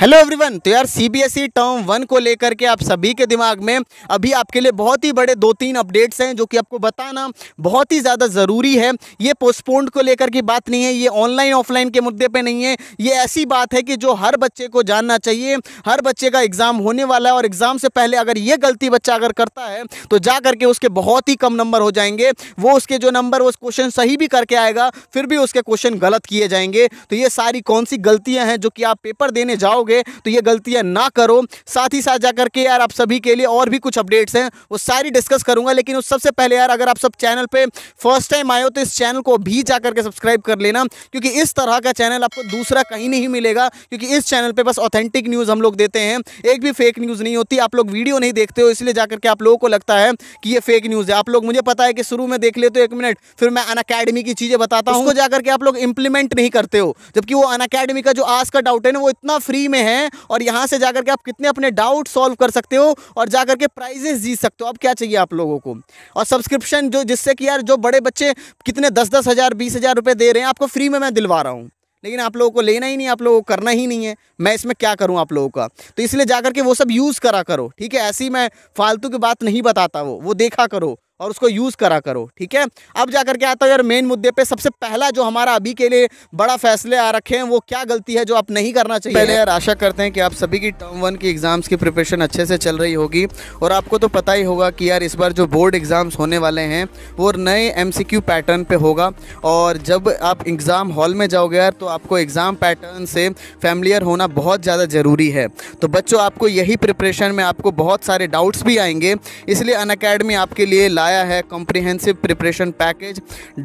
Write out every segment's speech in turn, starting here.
hello everyone तो यार CBSE term one को लेकर के आप सभी के दिमाग में अभी आपके लिए बहुत ही बड़े दो तीन अपडेट्स हैं जो कि आपको बताना बहुत ही ज़्यादा ज़रूरी है ये पोस्टपोन्ड को लेकर की बात नहीं है ये ऑनलाइन ऑफलाइन के मुद्दे पे नहीं है ये ऐसी बात है कि जो हर बच्चे को जानना चाहिए हर बच्चे का एग्ज़ाम होने वाला है और एग्ज़ाम से पहले अगर ये गलती बच्चा अगर करता है तो जा करके उसके बहुत ही कम नंबर हो जाएंगे वो उसके जो नंबर वो क्वेश्चन सही भी करके आएगा फिर भी उसके क्वेश्चन गलत किए जाएंगे तो ये सारी कौन सी गलतियाँ हैं जो कि आप पेपर देने जाओगे करोगे तो ये गलतियाँ ना करो साथ ही साथ जाकर के यार आप सभी के लिए और भी कुछ अपडेट्स हैं वो सारी डिस्कस करूँगा लेकिन उस सबसे पहले यार अगर आप सब चैनल पर फर्स्ट टाइम आए हो तो इस चैनल को भी जा करके सब्सक्राइब कर लेना क्योंकि इस तरह का चैनल आपको दूसरा कहीं नहीं मिलेगा क्योंकि इस चैनल पर बस ऑथेंटिक न्यूज़ हम लोग देते हैं एक भी फेक न्यूज़ नहीं होती आप लोग वीडियो नहीं देखते हो इसलिए जा करके आप लोगों को लगता है कि ये फेक न्यूज़ है आप लोग मुझे पता है कि शुरू में देख लेते हो एक मिनट फिर मैं अनअकैडमी की चीज़ें बताता हूँ उसको जाकर के आप लोग इंप्लीमेंट नहीं करते हो जबकि वो अनअकैडमी का जो आज का डाउट है ना वो इतना फ्री में में हैं और यहाँ से जाकर के आप कितने अपने डाउट सॉल्व कर सकते हो और जाकर के प्राइजेस जीत सकते हो अब क्या चाहिए आप लोगों को और सब्सक्रिप्शन जो जिससे कि यार जो बड़े बच्चे कितने दस दस हज़ार बीस हज़ार रुपये दे रहे हैं आपको फ्री में मैं दिलवा रहा हूँ लेकिन आप लोगों को लेना ही नहीं आप लोगों को करना ही नहीं है मैं इसमें क्या करूँ आप लोगों का तो इसलिए जा के वो सब यूज़ करा करो ठीक है ऐसी मैं फालतू की बात नहीं बताता वो वो देखा करो और उसको यूज़ करा करो ठीक है अब जा करके आता हूँ यार मेन मुद्दे पे सबसे पहला जो हमारा अभी के लिए बड़ा फैसले आ रखे हैं वो क्या गलती है जो आप नहीं करना चाहिए पहले यार आशा करते हैं कि आप सभी की टर्म वन की एग्ज़ाम्स की प्रिपरेशन अच्छे से चल रही होगी और आपको तो पता ही होगा कि यार इस बार जो बोर्ड एग्ज़ाम्स होने वाले हैं वो नए एम पैटर्न पर होगा और जब आप एग्ज़ाम हॉल में जाओगे यार तो आपको एग्ज़ाम पैटर्न से फैमिलियर होना बहुत ज़्यादा ज़रूरी है तो बच्चों आपको यही प्रिपरेशन में आपको बहुत सारे डाउट्स भी आएंगे इसलिए अन आपके लिए लाइव आया है कॉम्प्रीहेंसिव प्रिपरेशन पैकेज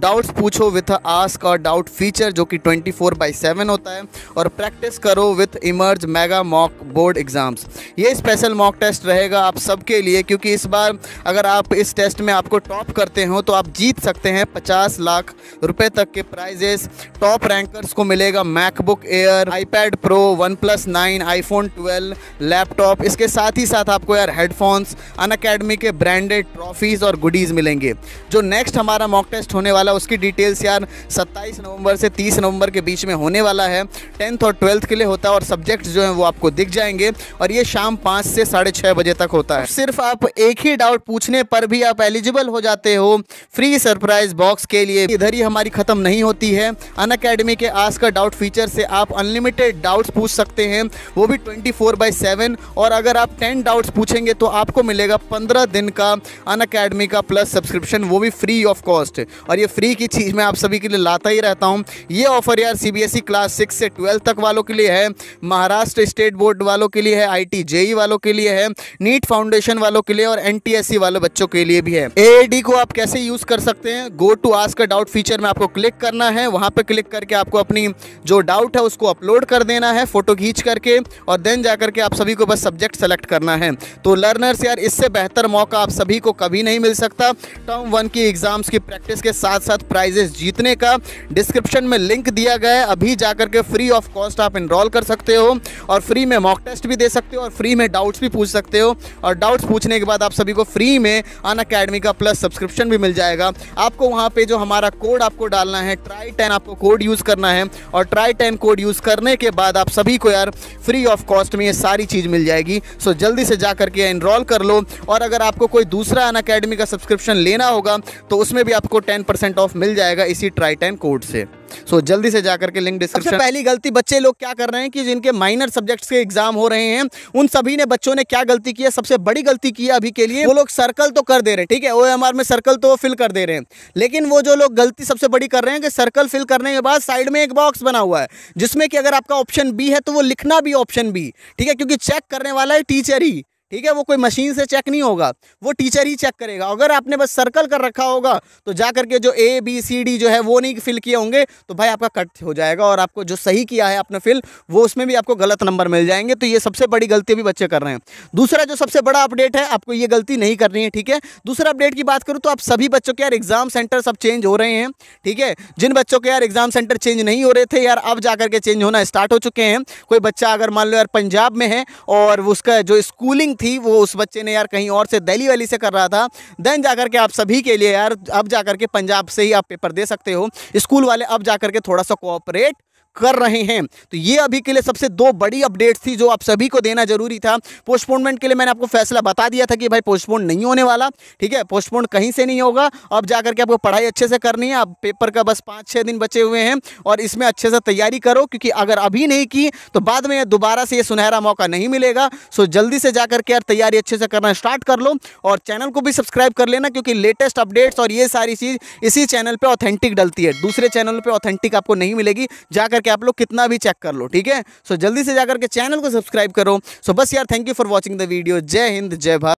डाउट्स पूछो विथ आस्क और डाउट फीचर जो कि 24 फोर बाई सेवन होता है और प्रैक्टिस करो with emerge mega mock board exams ये स्पेशल मॉक टेस्ट रहेगा आप सबके लिए क्योंकि इस बार अगर आप इस टेस्ट में आपको टॉप करते हो तो आप जीत सकते हैं पचास लाख रुपये तक के प्राइजेस टॉप रैंकर्स को मिलेगा MacBook Air iPad Pro OnePlus nine iPhone twelve laptop इसके साथ ही साथ आपको यार हेडफोन्स अन के ब्रांडेड ट्रॉफीज़ और गुड स्टडीज़ मिलेंगे जो नेक्स्ट हमारा मॉक टेस्ट होने वाला है उसकी डिटेल्स यार 27 नवंबर से 30 नवंबर के बीच में होने वाला है टेंथ और ट्वेल्थ के लिए होता है और सब्जेक्ट्स जो हैं वो आपको दिख जाएंगे और ये शाम पाँच से साढ़े बजे तक होता है सिर्फ आप एक ही डाउट पूछने पर भी आप एलिजिबल हो जाते हो फ्री सरप्राइज बॉक्स के लिए इधर ही हमारी ख़त्म नहीं होती है अन अकेडमी के आज का डाउट फीचर से आप अनलिमिटेड डाउट्स पूछ सकते हैं वो भी 24 फोर बाई और अगर आप 10 डाउट्स पूछेंगे तो आपको मिलेगा 15 दिन का अन का प्लस सब्सक्रिप्शन वो भी फ्री ऑफ कॉस्ट और ये फ्री की चीज़ मैं आप सभी के लिए लाता ही रहता हूँ ये ऑफर यार सीबीएसई क्लास सिक्स से ट्वेल्थ तक वालों के लिए है महाराष्ट्र स्टेट बोर्ड वालों के लिए है आई टी e वालों के लिए है नीट फाउंडेशन वालों के लिए और एन वाले बच्चों के लिए भी है ए को आप कैसे यूज़ कर सकते हैं go to ask a doubt feature में आपको क्लिक करना है वहाँ पर क्लिक करके आपको अपनी जो डाउट है उसको अपलोड कर देना है फ़ोटो खींच करके और देन जा करके आप सभी को बस सब्जेक्ट सेलेक्ट करना है तो लर्नर्स यार इससे बेहतर मौका आप सभी को कभी नहीं मिल सकता सकता टर्म वन की एग्ज़ाम्स की प्रैक्टिस के साथ साथ प्राइजेस जीतने का डिस्क्रिप्शन में लिंक दिया गया है अभी जा करके फ्री ऑफ कॉस्ट आप इनरोल कर सकते हो और फ्री में मॉक टेस्ट भी दे सकते हो और फ्री में डाउट्स भी पूछ सकते हो और डाउट्स पूछने के बाद आप सभी को फ्री में अन अकेडमी का प्लस सब्सक्रिप्शन भी मिल जाएगा आपको वहाँ पे जो हमारा कोड आपको डालना है ट्राई टेन आपको कोड यूज़ करना है और ट्राई टेन कोड यूज़ करने के बाद आप सभी को यार फ्री ऑफ कॉस्ट में ये सारी चीज़ मिल जाएगी सो जल्दी से जा करके इनरोल कर लो और अगर आपको कोई दूसरा अन अकेडमी का सब्सक्रिप्शन लेना होगा तो उसमें भी आपको टेन परसेंट ऑफ मिल जाएगा इसी ट्राई टाइम कोड से सो so, जल्दी से जाकर के लिंक डिस्क्रिप्शन पहली गलती बच्चे लोग क्या कर रहे हैं कि जिनके माइनर सब्जेक्ट्स के एग्जाम हो रहे हैं उन सभी ने बच्चों ने क्या गलती की है सबसे बड़ी गलती की है अभी के लिए वो लोग सर्कल तो कर दे रहे हैं ठीक है ओ में सर्कल तो फिल कर दे रहे हैं लेकिन वो जो लोग गलती सबसे बड़ी कर रहे हैं कि सर्कल फिल करने के बाद साइड में एक बॉक्स बना हुआ है जिसमें कि अगर आपका ऑप्शन बी है तो वो लिखना भी ऑप्शन बी ठीक है क्योंकि चेक करने वाला है टीचर ही ठीक है वो कोई मशीन से चेक नहीं होगा वो टीचर ही चेक करेगा अगर आपने बस सर्कल कर रखा होगा तो जा करके जो ए बी सी डी जो है वो नहीं फिल किए होंगे तो भाई आपका कट हो जाएगा और आपको जो सही किया है आपने फिल वो उसमें भी आपको गलत नंबर मिल जाएंगे तो ये सबसे बड़ी गलती भी बच्चे कर रहे हैं दूसरा जो सबसे बड़ा अपडेट है आपको ये गलती नहीं करनी है ठीक है दूसरा अपडेट की बात करूँ तो आप सभी बच्चों के यार एग्ज़ाम सेंटर सब चेंज हो रहे हैं ठीक है जिन बच्चों के यार एग्ज़ाम सेंटर चेंज नहीं हो रहे थे यार अब जा करके चेंज होना स्टार्ट हो चुके हैं कोई बच्चा अगर मान लो यार पंजाब में है और उसका जो स्कूलिंग थी वो उस बच्चे ने यार कहीं और से दिल्ली वैली से कर रहा था देन जा के आप सभी के लिए यार अब जा के पंजाब से ही आप पेपर दे सकते हो स्कूल वाले अब जा के थोड़ा सा कोऑपरेट कर रहे हैं तो ये अभी के लिए सबसे दो बड़ी अपडेट थी जो आप सभी को देना जरूरी था पोस्टपोनमेंट के लिए मैंने आपको फैसला बता दिया था कि भाई पोस्टपोन नहीं होने वाला ठीक है पोस्टपोन कहीं से नहीं होगा अब जा करके आपको पढ़ाई अच्छे से करनी है अब पेपर का बस पाँच छः दिन बचे हुए हैं और इसमें अच्छे से तैयारी करो क्योंकि अगर अभी नहीं की तो बाद में दोबारा से ये सुनहरा मौका नहीं मिलेगा सो जल्दी से जाकर के यार तैयारी अच्छे से करना स्टार्ट कर लो और चैनल को भी सब्सक्राइब कर लेना क्योंकि लेटेस्ट अपडेट्स और ये सारी चीज़ इसी चैनल पर ऑथेंटिक डलती है दूसरे चैनल पर ऑथेंटिक आपको नहीं मिलेगी जा करके करके आप लोग कितना भी चेक कर लो ठीक है सो जल्दी से जाकर के चैनल को सब्सक्राइब करो सो बस यार thank you for watching the video जय हिंद जय भारत